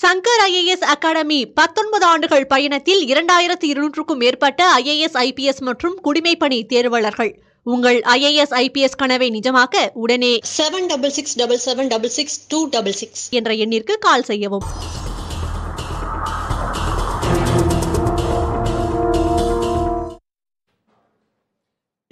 Shankar IAS academy பத்தொன்பது ஆண்டுகள் பயணத்தில் இரண்டாயிரத்தி இருநூற்றுக்கும் மேற்பட்ட ஐஏஎஸ் ஐபிஎஸ் மற்றும் குடிமைப்பணி தேர்வாளர்கள் உங்கள் ஐஏஎஸ் ஐபிஎஸ் கனவை நிஜமாக்க உடனே seven double six double seven double six two double six என்ற எண்ணிற்கு கால் செய்யவும்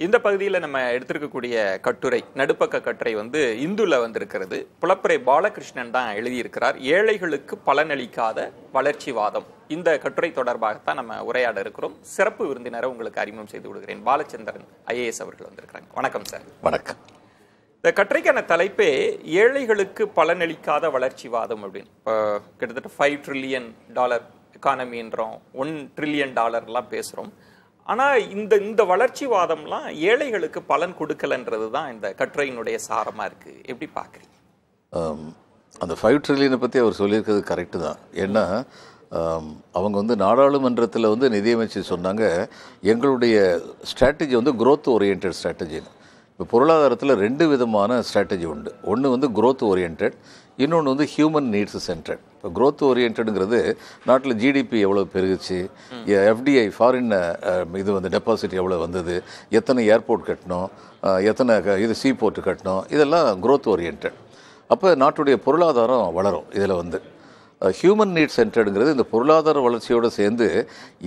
இந்த பகுதியில் நம்ம எடுத்திருக்கக்கூடிய கட்டுரை நடுப்பக்க கட்டுரை வந்து இந்துல வந்திருக்கிறது புலப்பரை பாலகிருஷ்ணன் தான் எழுதியிருக்கிறார் ஏழைகளுக்கு பலனளிக்காத வளர்ச்சிவாதம் இந்த கட்டுரை தொடர்பாகத்தான் நம்ம உரையாட இருக்கிறோம் சிறப்பு விருந்தினரை உங்களுக்கு அறிமுகம் செய்து விடுகிறேன் பாலச்சந்திரன் ஐஏஎஸ் அவர்கள் வந்திருக்கிறாங்க வணக்கம் சார் வணக்கம் இந்த கட்டுரைக்கான தலைப்பே ஏழைகளுக்கு பலனளிக்காத வளர்ச்சிவாதம் அப்படின்னு இப்போ கிட்டத்தட்ட ஃபைவ் ட்ரில்லியன் டாலர் எக்கானமின்றோம் ஒன் ட்ரில்லியன் டாலர்லாம் பேசுகிறோம் ஆனால் இந்த இந்த வளர்ச்சிவாதம்லாம் ஏழைகளுக்கு பலன் கொடுக்கலன்றது தான் இந்த கட்டுரையினுடைய சாரமாக இருக்குது எப்படி பார்க்குறீங்க அந்த ஃபைவ் ட்ரில்லியனை பற்றி அவர் சொல்லியிருக்கிறது கரெக்டு தான் ஏன்னா அவங்க வந்து நாடாளுமன்றத்தில் வந்து நிதியமைச்சர் சொன்னாங்க எங்களுடைய ஸ்ட்ராட்டஜி வந்து குரோத் ஓரியன்ட் ஸ்ட்ராட்டஜின்னு இப்போ பொருளாதாரத்தில் ரெண்டு விதமான ஸ்ட்ராட்டஜி உண்டு ஒன்று வந்து குரோத் ஓரியன்ட் இன்னொன்று வந்து ஹியூமன் நீட்ஸ் சென்டர்ட் இப்போ க்ரோத் ஓரியன்ட்டுங்கிறது நாட்டில் ஜிடிபி எவ்வளோ பெருகுச்சு எஃப்டிஐ ஃபாரின் இது வந்து டெபாசிட் எவ்வளோ வந்தது எத்தனை ஏர்போர்ட் கட்டணும் எத்தனை இது சீ போர்ட் கட்டணும் இதெல்லாம் க்ரோத் ஓரியன்ட் அப்போ நாட்டுடைய பொருளாதாரம் வளரும் இதில் வந்து ஹியூமன் நீட் சென்டர்டுங்கிறது இந்த பொருளாதார வளர்ச்சியோடு சேர்ந்து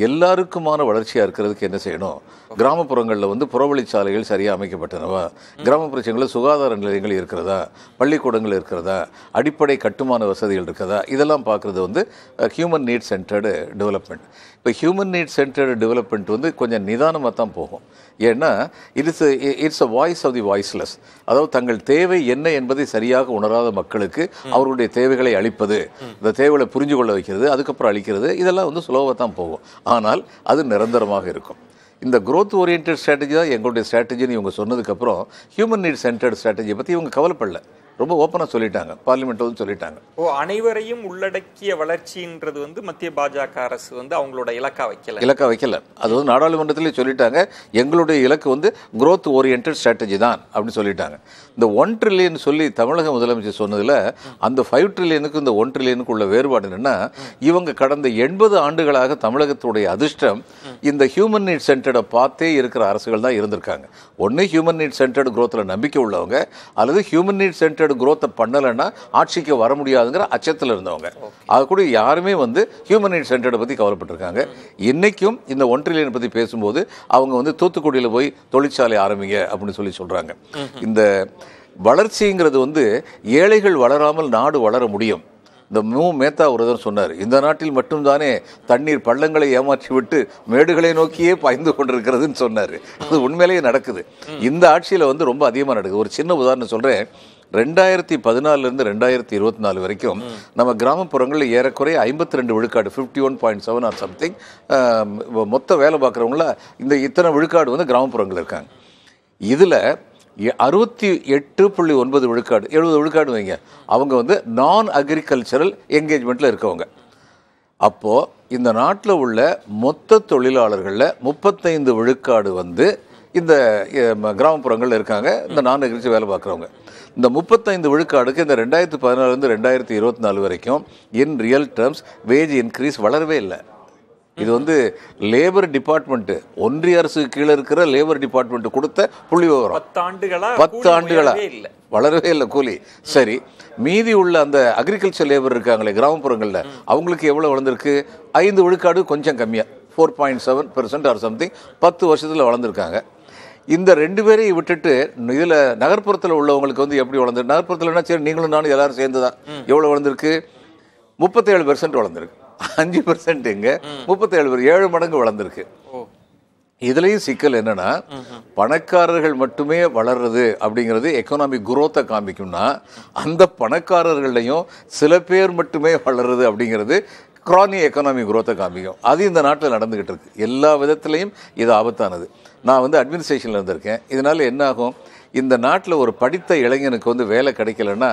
எல்லாருக்குமான வளர்ச்சியாக இருக்கிறதுக்கு என்ன செய்யணும் கிராமப்புறங்களில் வந்து புறவழிச்சாலைகள் சரியாக அமைக்கப்பட்டனவா கிராமப்புறச்சங்களில் சுகாதார நிலையங்கள் இருக்கிறதா பள்ளிக்கூடங்கள் இருக்கிறதா அடிப்படை கட்டுமான வசதிகள் இருக்கிறதா இதெல்லாம் பார்க்குறது வந்து ஹியூமன் நீட் சென்டர்டு டெவலப்மெண்ட் இப்போ ஹியூமன் நீட் சென்டர்டு டெவலப்மெண்ட் வந்து கொஞ்சம் நிதானமாக தான் போகும் ஏன்னா it's it's a voice of the voiceless அதாவது தங்கள் தேவை என்ன என்பதை சரியாக உணராத மக்களுக்கு அவர்களுடைய தேவைகளை அளிப்பது இந்த தேவைகளை புரிஞ்சு கொள்ள வைக்கிறது அதுக்கப்புறம் அழிக்கிறது இதெல்லாம் வந்து சுலோவாக தான் போகும் ஆனால் அது நிரந்தரமாக இருக்கும் இந்த க்ரோத் ஓரியன்ட் ஸ்ட்ராட்டஜி தான் எங்களுடைய ஸ்ட்ராட்டஜின்னு இவங்க சொன்னதுக்கப்புறம் ஹியூமன் நீட் சென்டர்ட் ஸ்ட்ராட்டஜியை பற்றி இவங்க கவலைப்படல ரொம்ப ஓப்பனாக சொல்லிட்டாங்க வந்து சொல்லிட்டாங்க ஓ அனைவரையும் உள்ளடக்கிய வளர்ச்சின்றது வந்து மத்திய பாஜக அரசு வந்து அவங்களோட இலக்கா வைக்கல இலக்கா வைக்கல அது வந்து நாடாளுமன்றத்திலே சொல்லிட்டாங்க எங்களுடைய இலக்கு வந்து குரோத் ஓரியன்ட் ஸ்ட்ராட்டஜி தான் அப்படின்னு சொல்லிட்டாங்க இந்த ஒன் ட்ரில்லியன் சொல்லி தமிழக முதலமைச்சர் சொன்னதில் அந்த ஃபைவ் ட்ரில்லியனுக்கும் இந்த ஒன் ட்ரில்லியனுக்கு உள்ள வேறுபாடு என்னென்னா இவங்க கடந்த எண்பது ஆண்டுகளாக தமிழகத்துடைய அதிர்ஷ்டம் இந்த ஹியூமன் நீட் சென்டரை பார்த்தே இருக்கிற அரசுகள் தான் இருந்திருக்காங்க ஒன்று ஹியூமன் நீட் சென்டர்டு குரோத்தில் நம்பிக்கை உள்ளவங்க அல்லது ஹியூமன் நீட் சென்டர்டு குரோத்தை பண்ணலைன்னா ஆட்சிக்கு வர முடியாதுங்கிற அச்சத்தில் இருந்தவங்க அது கூட யாருமே வந்து ஹியூமன் நீட் சென்டர்டை பற்றி கவலைப்பட்டிருக்காங்க இன்றைக்கும் இந்த ஒன் பற்றி பேசும்போது அவங்க வந்து தூத்துக்குடியில் போய் தொழிற்சாலை ஆரம்பிங்க அப்படின்னு சொல்லி சொல்கிறாங்க இந்த வளர்ச்சிங்கிறது வந்து ஏழைகள் வளராமல் நாடு வளர முடியும் இந்த மு மேத்தா ஒருவர் சொன்னார் இந்த நாட்டில் மட்டும்தானே தண்ணீர் பள்ளங்களை ஏமாற்றிவிட்டு மேடுகளை நோக்கியே பாய்ந்து கொண்டிருக்கிறதுன்னு சொன்னார் அது உண்மையிலேயே நடக்குது இந்த ஆட்சியில் வந்து ரொம்ப அதிகமாக நடக்குது ஒரு சின்ன உதாரணம் சொல்கிறேன் ரெண்டாயிரத்தி பதினாலிருந்து ரெண்டாயிரத்தி இருபத்தி நாலு வரைக்கும் நம்ம கிராமப்புறங்களில் ஏறக்குறைய ஐம்பத்தி ரெண்டு விழுக்காடு fifty one point seven or something மொத்த வேலை பார்க்குறவங்கள இந்த இத்தனை விழுக்காடு வந்து கிராமப்புறங்கள் இருக்காங்க இதில் அறுபத்தி எட்டு புள்ளி ஒன்பது விழுக்காடு எழுபது விழுக்காடு வைங்க அவங்க வந்து நான் அக்ரிகல்ச்சரல் என்கேஜ்மெண்ட்டில் இருக்கவங்க அப்போது இந்த நாட்டில் உள்ள மொத்த தொழிலாளர்களில் முப்பத்தைந்து விழுக்காடு வந்து இந்த கிராமப்புறங்களில் இருக்காங்க இந்த நான் அக்ரிகல்ச்சர் வேலை பார்க்குறவங்க இந்த முப்பத்தைந்து விழுக்காடுக்கு இந்த ரெண்டாயிரத்து பதினாலுலேருந்து ரெண்டாயிரத்தி இருபத்தி நாலு வரைக்கும் in real terms wage increase வளரவே இல்லை இது வந்து லேபர் டிபார்ட்மெண்ட்டு ஒன்றிய அரசுக்கு கீழே இருக்கிற லேபர் டிபார்ட்மெண்ட் கொடுத்த புள்ளி விவரம் பத்து ஆண்டுகளா வளரவே இல்லை கூலி சரி மீதி உள்ள அந்த அக்ரிகல்ச்சர் லேபர் இருக்காங்களே கிராமப்புறங்களில் அவங்களுக்கு எவ்வளோ வளர்ந்துருக்கு ஐந்து விழுக்காடு கொஞ்சம் கம்மியாக four point seven percent or something பத்து வருஷத்தில் வளர்ந்துருக்காங்க இந்த ரெண்டு பேரையும் விட்டுட்டு இதில் நகர்ப்புறத்தில் உள்ளவங்களுக்கு வந்து எப்படி வளர்ந்துருக்கு நகர்ப்புறத்தில் என்ன சரி நீங்களும் நானும் எல்லாரும் சேர்ந்து தான் எவ்வளோ வளர்ந்துருக்கு முப்பத்தேழு பெர்சன்ட் வளர்ந்துருக்கு அஞ்சு பர்சன்ட் இங்க முப்பத்தி ஏழு ஏழு மடங்கு வளர்ந்துருக்கு இதுலயும் சிக்கல் என்னன்னா பணக்காரர்கள் மட்டுமே வளர்றது அப்படிங்கிறது எக்கனாமிக் குரோத்தை காமிக்கும்னா அந்த பணக்காரர்கள்லையும் சில பேர் மட்டுமே வளர்றது அப்படிங்கிறது க்ரானி எக்கனாமி குரோத்தை காமிக்கும் அது இந்த நாட்டில் நடந்துகிட்டு இருக்கு எல்லா விதத்திலையும் இது ஆபத்தானது நான் வந்து அட்மினிஸ்ட்ரேஷனில் இருந்திருக்கேன் இதனால என்ன ஆகும் இந்த நாட்டில் ஒரு படித்த இளைஞனுக்கு வந்து வேலை கிடைக்கலன்னா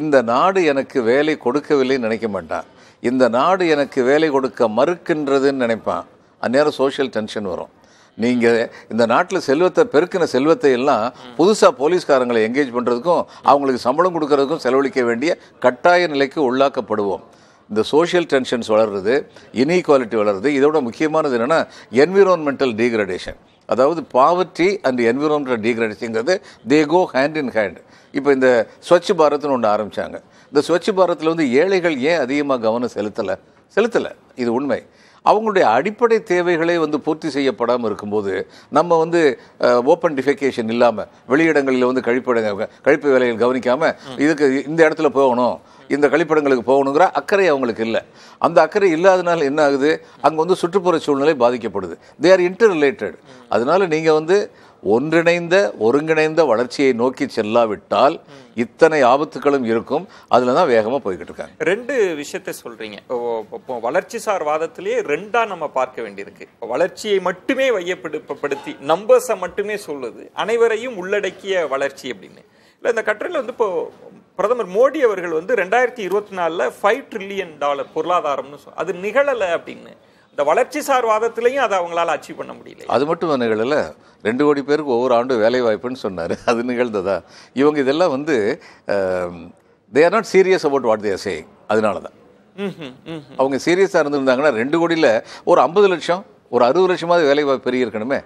இந்த நாடு எனக்கு வேலை கொடுக்கவில்லைன்னு நினைக்க மாட்டான் இந்த நாடு எனக்கு வேலை கொடுக்க மறுக்கின்றதுன்னு நினைப்பான் அந்நேரம் சோஷியல் டென்ஷன் வரும் நீங்கள் இந்த நாட்டில் செல்வத்தை பெருக்கின செல்வத்தை எல்லாம் புதுசாக போலீஸ்காரங்களை என்கேஜ் பண்ணுறதுக்கும் அவங்களுக்கு சம்பளம் கொடுக்கறதுக்கும் செலவழிக்க வேண்டிய கட்டாய நிலைக்கு உள்ளாக்கப்படுவோம் இந்த சோஷியல் டென்ஷன்ஸ் வளர்றது இன்இக்வாலிட்டி வளருது இதோட முக்கியமானது என்னென்னா என்விரான்மெண்டல் டீக்ரடேஷன் அதாவது பாவர்ட்டி அண்ட் என்விரான்மெண்டல் டீக்ரடேஷன்ங்கிறது they go hand in hand இப்போ இந்த ஸ்வச் பாரத்னு ஒன்று ஆரம்பித்தாங்க இந்த ஸ்வச் பாரத்தில் வந்து ஏழைகள் ஏன் அதிகமாக கவனம் செலுத்தலை செலுத்தலை இது உண்மை அவங்களுடைய அடிப்படை தேவைகளே வந்து பூர்த்தி செய்யப்படாமல் இருக்கும்போது நம்ம வந்து ஓப்பன் டிஃபெகேஷன் இல்லாமல் வெளியிடங்களில் வந்து கழிப்படங்க கழிப்பு வேலைகள் கவனிக்காமல் இதுக்கு இந்த இடத்துல போகணும் இந்த கழிப்பிடங்களுக்கு போகணுங்கிற அக்கறை அவங்களுக்கு இல்லை அந்த அக்கறை இல்லாதனால என்ன ஆகுது அங்கே வந்து சுற்றுப்புற சூழ்நிலை பாதிக்கப்படுது தே ஆர் இன்டர் ரிலேட்டட் அதனால் நீங்கள் வந்து ஒன்றிணைந்த ஒருங்கிணைந்த வளர்ச்சியை நோக்கி செல்லாவிட்டால் இத்தனை ஆபத்துகளும் இருக்கும் அதில் தான் வேகமாக போய்கிட்டு இருக்காங்க ரெண்டு விஷயத்தை சொல்கிறீங்க வளர்ச்சி சார் வாதத்திலேயே ரெண்டாக நம்ம பார்க்க வேண்டியிருக்கு வளர்ச்சியை மட்டுமே வையப்படுப்படுத்தி நம்பர்ஸை மட்டுமே சொல்லுது அனைவரையும் உள்ளடக்கிய வளர்ச்சி அப்படின்னு இல்லை இந்த கட்டுரையில் வந்து இப்போ பிரதமர் மோடி அவர்கள் வந்து ரெண்டாயிரத்தி இருபத்தி நாலில் ஃபைவ் ட்ரில்லியன் டாலர் பொருளாதாரம்னு சொல் அது நிகழலை அப்படின்னு இந்த சார் வாதத்திலையும் அதை அவங்களால அச்சீவ் பண்ண முடியல அது மட்டும் நிகழல ரெண்டு கோடி பேருக்கு ஒவ்வொரு ஆண்டு வேலை வாய்ப்புன்னு சொன்னார் அது நிகழ்ந்ததா இவங்க இதெல்லாம் வந்து they are not serious about what they're saying அதனால தான் அவங்க சீரியஸாக இருந்திருந்தாங்கன்னா ரெண்டு கோடியில் ஒரு ஐம்பது லட்சம் ஒரு அறுபது லட்சமாவது வேலைவாய்ப்பு பெரிய இருக்கணுமே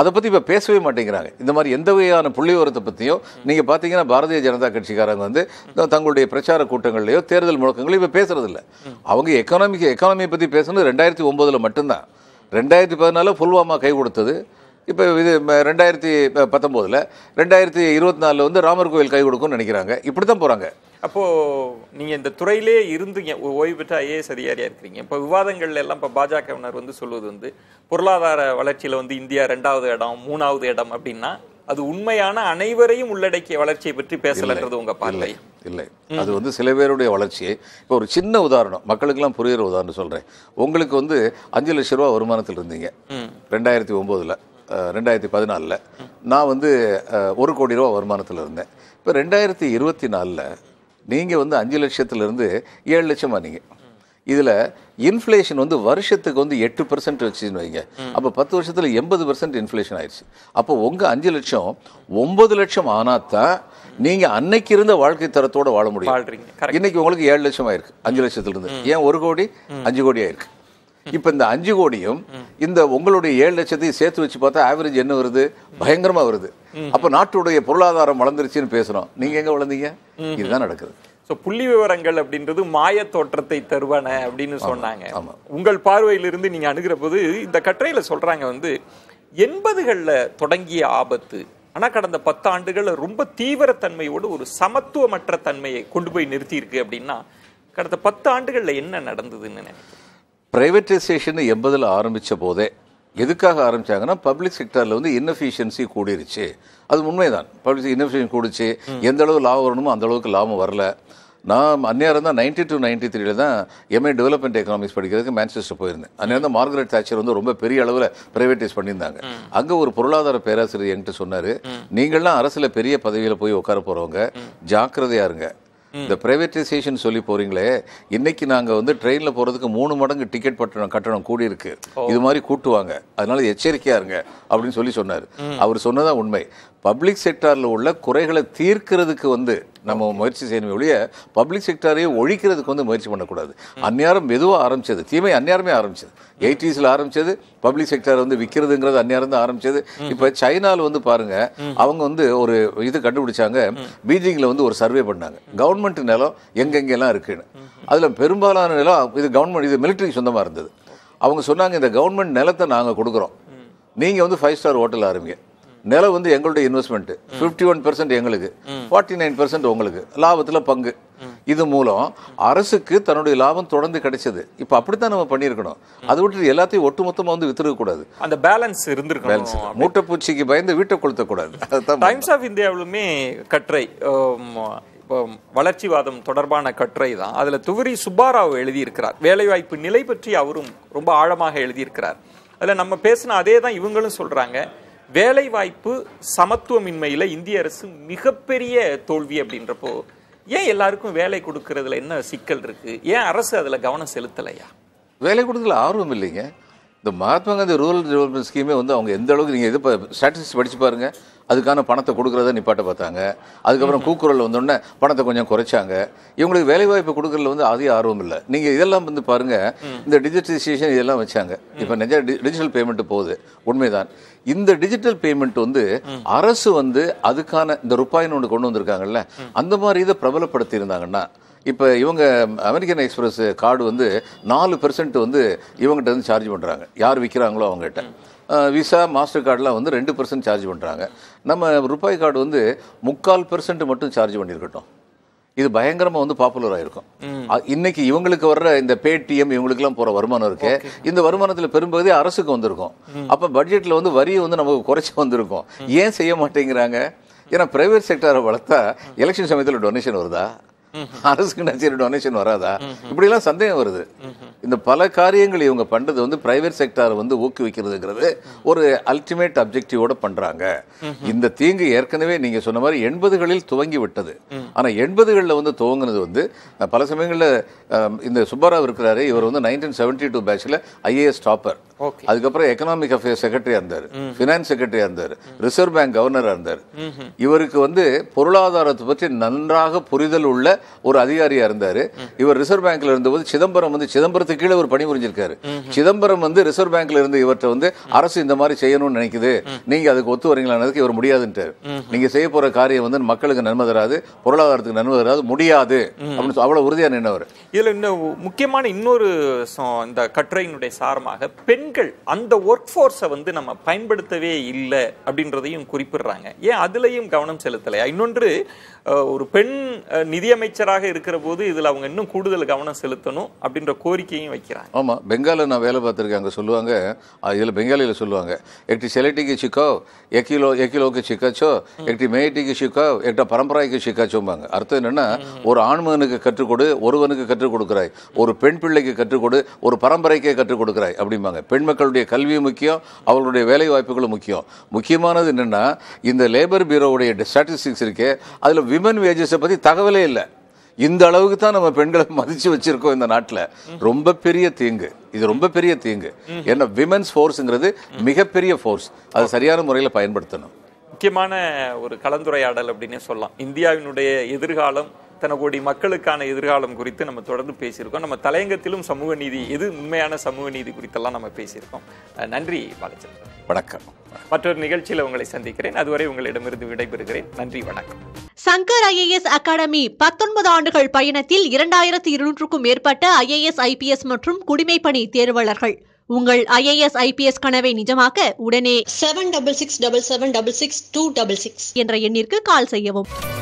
அதை பற்றி இப்போ பேசவே மாட்டேங்கிறாங்க இந்த மாதிரி எந்த வகையான புள்ளி உரத்தை பற்றியும் நீங்கள் பார்த்தீங்கன்னா பாரதிய ஜனதா கட்சிக்காரங்க வந்து தங்களுடைய பிரச்சார கூட்டங்கள்லையோ தேர்தல் முழக்கங்களையும் இப்போ பேசுறதில்ல அவங்க எக்கனாமிக்கு எக்கானமியை பற்றி பேசுனது ரெண்டாயிரத்தி ஒம்போதில் மட்டும்தான் ரெண்டாயிரத்தி பதினாலில் புல்வாமா கை கொடுத்தது இப்போ இது ரெண்டாயிரத்தி பத்தொம்போதில் ரெண்டாயிரத்தி இருபத்தி நாலில் வந்து ராமர் கோவில் கை கொடுக்கும்னு நினைக்கிறாங்க இப்படி தான் போகிறாங்க அப்போது நீங்கள் இந்த துறையிலே இருந்தீங்க ஓய்வு பெற்ற ஐஏஎஸ் அதிகாரியா இருக்கிறீங்க இப்போ விவாதங்கள்ல எல்லாம் இப்போ பாஜகவினர் வந்து சொல்வது வந்து பொருளாதார வளர்ச்சியில் வந்து இந்தியா ரெண்டாவது இடம் மூணாவது இடம் அப்படின்னா அது உண்மையான அனைவரையும் உள்ளடக்கிய வளர்ச்சியை பற்றி பேசலன்றது உங்கள் பார்வை இல்லை அது வந்து சில பேருடைய வளர்ச்சியை இப்போ ஒரு சின்ன உதாரணம் மக்களுக்கெல்லாம் புரிகிற உதாரணம் சொல்கிறேன் உங்களுக்கு வந்து அஞ்சு லட்ச ரூபா வருமானத்தில் இருந்தீங்க ரெண்டாயிரத்தி ஒம்போதில் ரெண்டாயிரத்தி பதினாலில் நான் வந்து ஒரு கோடி ரூபா வருமானத்தில் இருந்தேன் இப்போ ரெண்டாயிரத்தி இருபத்தி நாலில் நீங்கள் வந்து அஞ்சு லட்சத்துலேருந்து ஏழு லட்சம் ஆனீங்க இதில் இன்ஃப்ளேஷன் வந்து வருஷத்துக்கு வந்து எட்டு பர்சன்ட் வச்சுன்னு வைங்க அப்போ பத்து வருஷத்தில் எண்பது பர்சன்ட் இன்ஃப்ளேஷன் ஆயிடுச்சு அப்போ உங்கள் அஞ்சு லட்சம் ஒம்பது லட்சம் ஆனால் தான் நீங்கள் அன்னைக்கு இருந்த வாழ்க்கை தரத்தோடு வாழ முடியும் இன்னைக்கு உங்களுக்கு ஏழு லட்சம் ஆயிருக்கு அஞ்சு லட்சத்துலேருந்து ஏன் ஒரு கோடி அஞ்சு கோடி ஆயிருக்கு இப்போ இந்த அஞ்சு கோடியும் இந்த உங்களுடைய ஏழு லட்சத்தையும் சேர்த்து வச்சு பார்த்தா ஆவரேஜ் என்ன வருது பயங்கரமாக வருது அப்போ நாட்டுடைய பொருளாதாரம் வளர்ந்துருச்சுன்னு பேசுகிறோம் நீங்கள் எங்கே வளர்ந்தீங்க இதுதான் நடக்குது ஸோ புள்ளி விவரங்கள் அப்படின்றது மாய தோற்றத்தை தருவன அப்படின்னு சொன்னாங்க உங்கள் பார்வையிலிருந்து நீங்கள் அணுகிற போது இந்த கட்டுரையில் சொல்கிறாங்க வந்து எண்பதுகளில் தொடங்கிய ஆபத்து ஆனால் கடந்த ஆண்டுகள் ரொம்ப தீவிரத்தன்மையோடு ஒரு சமத்துவமற்ற தன்மையை கொண்டு போய் நிறுத்தியிருக்கு அப்படின்னா கடந்த பத்து ஆண்டுகளில் என்ன நடந்ததுன்னு நினைக்கிறேன் ப்ரைவேட்டைசேஷன் எண்பதில் ஆரம்பித்த போதே எதுக்காக ஆரம்பித்தாங்கன்னா பப்ளிக் செக்டரில் வந்து இன்எஃபிஷியன்சி கூடிருச்சு அது உண்மைதான் பப்ளிக் இன்எஃபிஷியன் கூடிச்சு எந்த அளவு லாபம் வரணுமோ அந்த அளவுக்கு லாபம் வரல நான் அந்நேரம் தான் நைன்டி டூ நைன்டி த்ரீல தான் எம்ஏ டெவலப்மெண்ட் எக்கனாமிக்ஸ் படிக்கிறதுக்கு மேன்செஸ்டர் போயிருந்தேன் அந்நேரம் தான் மார்கரெட் தாச்சர் வந்து ரொம்ப பெரிய அளவில் பிரைவேட்டைஸ் பண்ணியிருந்தாங்க அங்கே ஒரு பொருளாதார பேராசிரியர் என்கிட்ட சொன்னார் நீங்கள்லாம் அரசில் பெரிய பதவியில் போய் உட்கார போகிறவங்க ஜாக்கிரதையாக இருங்க இந்த பிரைவேட்டைசேஷன் சொல்லி போறீங்களே இன்னைக்கு நாங்க வந்து ட்ரெயின்ல போறதுக்கு மூணு மடங்கு டிக்கெட் பட்டணம் கட்டணம் கூடி இருக்கு இது மாதிரி கூட்டுவாங்க அதனால எச்சரிக்கையா இருங்க அப்படின்னு சொல்லி சொன்னார் அவர் சொன்னதான் உண்மை பப்ளிக் செக்டர்ல உள்ள குறைகளை தீர்க்கிறதுக்கு வந்து நம்ம முயற்சி செய்யணுமே ஒழிய பப்ளிக் செக்டரையே ஒழிக்கிறதுக்கு வந்து முயற்சி பண்ணக்கூடாது அந்நேரம் மெதுவாக ஆரம்பிச்சது தீமை அந்நேரமே ஆரம்பிச்சது எயிட்டிஸில் ஆரம்பிச்சது பப்ளிக் செக்டர் வந்து விற்கிறதுங்கிறது அந்நேரம் தான் ஆரம்பிச்சது இப்போ சைனாவில் வந்து பாருங்க அவங்க வந்து ஒரு இது கண்டுபிடிச்சாங்க பீஜிங்கில் வந்து ஒரு சர்வே பண்ணாங்க கவர்மெண்ட் நிலம் எங்கெங்கெல்லாம் இருக்குன்னு அதில் பெரும்பாலான நிலம் இது கவர்மெண்ட் இது மிலிட்ரிக்கு சொந்தமாக இருந்தது அவங்க சொன்னாங்க இந்த கவர்மெண்ட் நிலத்தை நாங்கள் கொடுக்குறோம் நீங்கள் வந்து ஃபைவ் ஸ்டார் ஹோட்டல் ஆரம்பிங்க நிலம் வந்து எங்களுடைய இன்வெஸ்ட்மெண்ட் ஃபிஃப்டி ஒன் பெர்சன்ட் எங்களுக்கு ஃபார்ட்டி நைன் பெர்சன்ட் உங்களுக்கு லாபத்தில் பங்கு இது மூலம் அரசுக்கு தன்னுடைய லாபம் தொடர்ந்து கிடைச்சது இப்போ அப்படித்தான் நம்ம பண்ணியிருக்கணும் அதை விட்டு எல்லாத்தையும் ஒட்டுமொத்தமாக வந்து கூடாது அந்த பேலன்ஸ் இருந்திருக்கு பேலன்ஸ் மூட்டைப்பூச்சிக்கு பயந்து வீட்டை கொளுத்தக்கூடாது அதுதான் டைம்ஸ் ஆஃப் இந்தியாவிலுமே கட்டுரை வளர்ச்சிவாதம் தொடர்பான கட்டுரை தான் அதில் துவரி சுப்பாராவ் எழுதியிருக்கிறார் வேலைவாய்ப்பு நிலை பற்றி அவரும் ரொம்ப ஆழமாக எழுதியிருக்கிறார் அதில் நம்ம பேசின அதே தான் இவங்களும் சொல்கிறாங்க வேலைவாய்ப்பு சமத்துவமின்மையில் இந்திய அரசு மிகப்பெரிய தோல்வி அப்படின்றப்போ ஏன் எல்லாருக்கும் வேலை கொடுக்கறதுல என்ன சிக்கல் இருக்குது ஏன் அரசு அதில் கவனம் செலுத்தலையா வேலை கொடுக்கல ஆர்வம் இல்லைங்க இந்த மகாத்மா காந்தி ரூரல் டெவலப்மெண்ட் ஸ்கீமே வந்து அவங்க எந்த அளவுக்கு நீங்கள் இப்போ ஸ்டாட்டிஸ்டிக்ஸ் படித்து பாருங்கள் அதுக்கான பணத்தை கொடுக்குறத நிப்பாட்ட பார்த்தாங்க அதுக்கப்புறம் கூக்குரல் வந்தோடனே பணத்தை கொஞ்சம் குறைச்சாங்க இவங்களுக்கு வேலைவாய்ப்பு கொடுக்குறதுல வந்து அதிக ஆர்வம் இல்லை நீங்கள் இதெல்லாம் வந்து பாருங்கள் இந்த டிஜிட்டலைசேஷன் இதெல்லாம் வச்சாங்க இப்போ நிஜ டிஜிட்டல் பேமெண்ட்டு போகுது உண்மைதான் இந்த டிஜிட்டல் பேமெண்ட் வந்து அரசு வந்து அதுக்கான இந்த ரூபாயின்னு ஒன்று கொண்டு வந்திருக்காங்கல்ல அந்த மாதிரி இதை பிரபலப்படுத்தி இருந்தாங்கன்னா இப்போ இவங்க அமெரிக்கன் எக்ஸ்பிரஸ் கார்டு வந்து நாலு பெர்சன்ட் வந்து இவங்ககிட்ட வந்து சார்ஜ் பண்ணுறாங்க யார் விற்கிறாங்களோ அவங்ககிட்ட விசா மாஸ்டர் கார்டெலாம் வந்து ரெண்டு பர்சன்ட் சார்ஜ் பண்ணுறாங்க நம்ம ரூபாய் கார்டு வந்து முக்கால் பெர்சன்ட் மட்டும் சார்ஜ் பண்ணியிருக்கட்டும் இது பயங்கரமா வந்து பாப்புலர் ஆயிருக்கும் இன்னைக்கு இவங்களுக்கு வர்ற இந்த பேடிஎம் இவங்களுக்கு எல்லாம் போற வருமானம் இருக்கு இந்த வருமானத்துல பெரும்பகுதி அரசுக்கு வந்திருக்கும் அப்ப பட்ஜெட்ல வந்து வரியை வந்து நமக்கு குறைச்சி வந்திருக்கும் ஏன் செய்ய மாட்டேங்கிறாங்க ஏன்னா பிரைவேட் செக்டரை வளர்த்தா எலெக்ஷன் சமயத்தில் டொனேஷன் வருதா அரசுக்கு நச்சரி டொனேஷன் வராதா இப்படிலாம் சந்தேகம் வருது இந்த பல காரியங்கள் இவங்க பண்ணுறது வந்து பிரைவேட் செக்டாரை வந்து ஊக்குவிக்கிறதுங்கிறது ஒரு அல்டிமேட் அப்ஜெக்டிவோட பண்ணுறாங்க இந்த தீங்கு ஏற்கனவே நீங்கள் சொன்ன மாதிரி எண்பதுகளில் துவங்கி விட்டது ஆனால் எண்பதுகளில் வந்து துவங்கினது வந்து பல சமயங்களில் இந்த சுப்பாராவ் இருக்கிறாரு இவர் வந்து நைன்டீன் செவன்டி டூ பேட்சில் ஐஏஎஸ் டாப்பர் அதுக்கப்புறம் எக்கனாமிக் அஃபேர்ஸ் செக்ரட்டரியா இருந்தார் பினான்ஸ் செக்ரட்டரியா இருந்தார் ரிசர்வ் பேங்க் கவர்னரா இருந்தார் இவருக்கு வந்து பொருளாதாரத்தை பற்றி நன்றாக புரிதல் உள்ள ஒரு அதிகாரியா இருந்தார் இவர் ரிசர்வ் பேங்க்ல இருந்தபோது சிதம்பரம் வந்து சிதம்பரத்துக்கு கீழே ஒரு பணி புரிஞ்சிருக்காரு சிதம்பரம் வந்து ரிசர்வ் பேங்க்ல இருந்து இவர்கிட்ட வந்து அரசு இந்த மாதிரி செய்யணும்னு நினைக்குது நீங்க அதுக்கு ஒத்து வரீங்களானதுக்கு இவர் முடியாதுன்றாரு நீங்க செய்ய போற காரியம் வந்து மக்களுக்கு நன்மை தராது பொருளாதாரத்துக்கு நன்மை தராது முடியாது அப்படின்னு அவ்வளவு உறுதியா நின்றவர் இதுல இன்னும் முக்கியமான இன்னொரு இந்த கட்டுரையினுடைய சாரமாக பெண் பெண்கள் அந்த ஒர்க் ஃபோர்ஸை வந்து நம்ம பயன்படுத்தவே இல்லை அப்படின்றதையும் குறிப்பிடுறாங்க ஏன் அதுலேயும் கவனம் செலுத்தலையா இன்னொன்று ஒரு பெண் நிதியமைச்சராக இருக்கிற போது இதில் அவங்க இன்னும் கூடுதல் கவனம் செலுத்தணும் அப்படின்ற கோரிக்கையும் வைக்கிறாங்க ஆமாம் பெங்காலில் நான் வேலை பார்த்துருக்கேன் அங்கே சொல்லுவாங்க இதில் பெங்காலியில் சொல்லுவாங்க எக்டி செலட்டிக்கு சிக்கோ எக்கிலோ எக்கிலோக்கு சிக்காச்சோ எக்டி மேயிட்டிக்கு சிக்கோ எட்ட பரம்பராய்க்கு சிக்காச்சோம்பாங்க அர்த்தம் என்னென்னா ஒரு ஆண்மகனுக்கு கற்றுக்கொடு ஒருவனுக்கு கற்றுக் கொடுக்குறாய் ஒரு பெண் பிள்ளைக்கு கற்றுக்கொடு ஒரு பரம்பரைக்கே கற்றுக் கொடுக்குறாய் அப்படிம்பாங்க பெண் மக்களுடைய கல்வி முக்கியம் அவர்களுடைய வேலை வாய்ப்புகளும் முக்கியம் முக்கியமானது என்னென்னா இந்த லேபர் பீரோவுடைய ஸ்டாட்டிஸ்டிக்ஸ் இருக்கு அதில் விமன் வேஜஸை பற்றி தகவலே இல்லை இந்த அளவுக்கு தான் நம்ம பெண்களை மதிச்சு வச்சிருக்கோம் இந்த நாட்டில் ரொம்ப பெரிய தீங்கு இது ரொம்ப பெரிய தீங்கு ஏன்னா விமன்ஸ் ஃபோர்ஸுங்கிறது மிகப்பெரிய ஃபோர்ஸ் அதை சரியான முறையில் பயன்படுத்தணும் முக்கியமான ஒரு கலந்துரையாடல் அப்படின்னே சொல்லலாம் இந்தியாவினுடைய எதிர்காலம் அத்தனை கோடி மக்களுக்கான எதிர்காலம் குறித்து நம்ம தொடர்ந்து பேசியிருக்கோம் நம்ம தலையங்கத்திலும் சமூக நீதி எது உண்மையான சமூக நீதி குறித்தெல்லாம் நம்ம பேசியிருக்கோம் நன்றி பாலச்சந்திரன் வணக்கம் மற்றொரு நிகழ்ச்சியில் உங்களை சந்திக்கிறேன் அதுவரை உங்களிடமிருந்து விடைபெறுகிறேன் நன்றி வணக்கம் சங்கர் ஐஏஎஸ் அகாடமி பத்தொன்பது ஆண்டுகள் பயணத்தில் இரண்டாயிரத்தி இருநூற்றுக்கும் மேற்பட்ட ஐஏஎஸ் ஐபிஎஸ் மற்றும் குடிமைப்பணி தேர்வாளர்கள் உங்கள் ஐஏஎஸ் ஐபிஎஸ் கனவை நிஜமாக்க உடனே seven double six double seven double six two double six என்ற எண்ணிற்கு கால் செய்யவும்